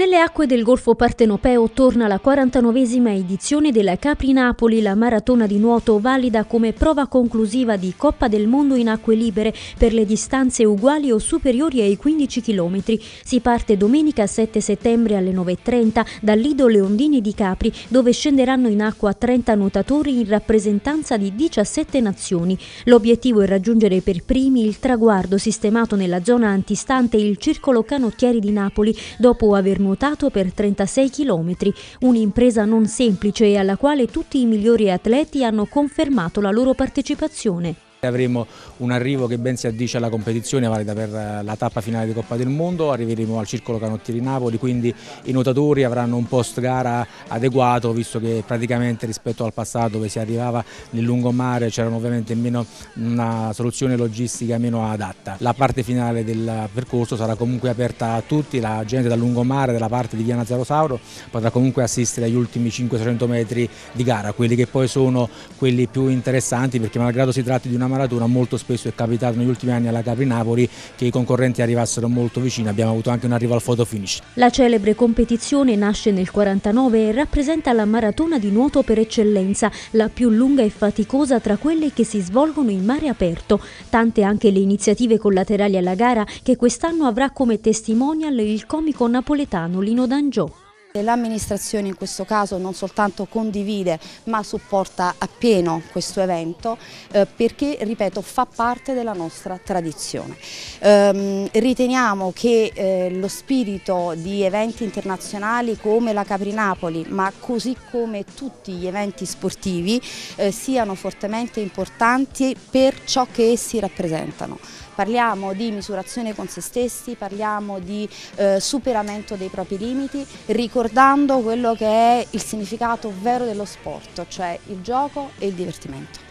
Nelle acque del Golfo Partenopeo torna la 49esima edizione della Capri Napoli, la maratona di nuoto valida come prova conclusiva di Coppa del Mondo in acque libere per le distanze uguali o superiori ai 15 km. Si parte domenica 7 settembre alle 9.30 dal Lido Leondini di Capri, dove scenderanno in acqua 30 nuotatori in rappresentanza di 17 nazioni. L'obiettivo è raggiungere per primi il traguardo sistemato nella zona antistante il Circolo Canottieri di Napoli, dopo aver nuotato nuotato per 36 km, un'impresa non semplice e alla quale tutti i migliori atleti hanno confermato la loro partecipazione. Avremo un arrivo che ben si addice alla competizione valida per eh, la tappa finale di Coppa del Mondo, arriveremo al Circolo Canottieri Napoli, quindi i nuotatori avranno un post gara adeguato visto che praticamente rispetto al passato dove si arrivava nel lungomare c'era ovviamente meno una soluzione logistica meno adatta. La parte finale del percorso sarà comunque aperta a tutti, la gente dal lungomare, della parte di Viana Zarosauro, potrà comunque assistere agli ultimi 500 metri di gara, quelli che poi sono quelli più interessanti perché malgrado si tratti di una maratona molto spesso è capitato negli ultimi anni alla Capri Napoli che i concorrenti arrivassero molto vicini, abbiamo avuto anche un arrivo al photo finish. La celebre competizione nasce nel 49 e rappresenta la maratona di nuoto per eccellenza, la più lunga e faticosa tra quelle che si svolgono in mare aperto. Tante anche le iniziative collaterali alla gara che quest'anno avrà come testimonial il comico napoletano Lino D'Angiò L'amministrazione in questo caso non soltanto condivide ma supporta appieno questo evento eh, perché, ripeto, fa parte della nostra tradizione. Ehm, riteniamo che eh, lo spirito di eventi internazionali come la Capri Napoli, ma così come tutti gli eventi sportivi eh, siano fortemente importanti per ciò che essi rappresentano. Parliamo di misurazione con se stessi, parliamo di eh, superamento dei propri limiti, ricordando quello che è il significato vero dello sport, cioè il gioco e il divertimento.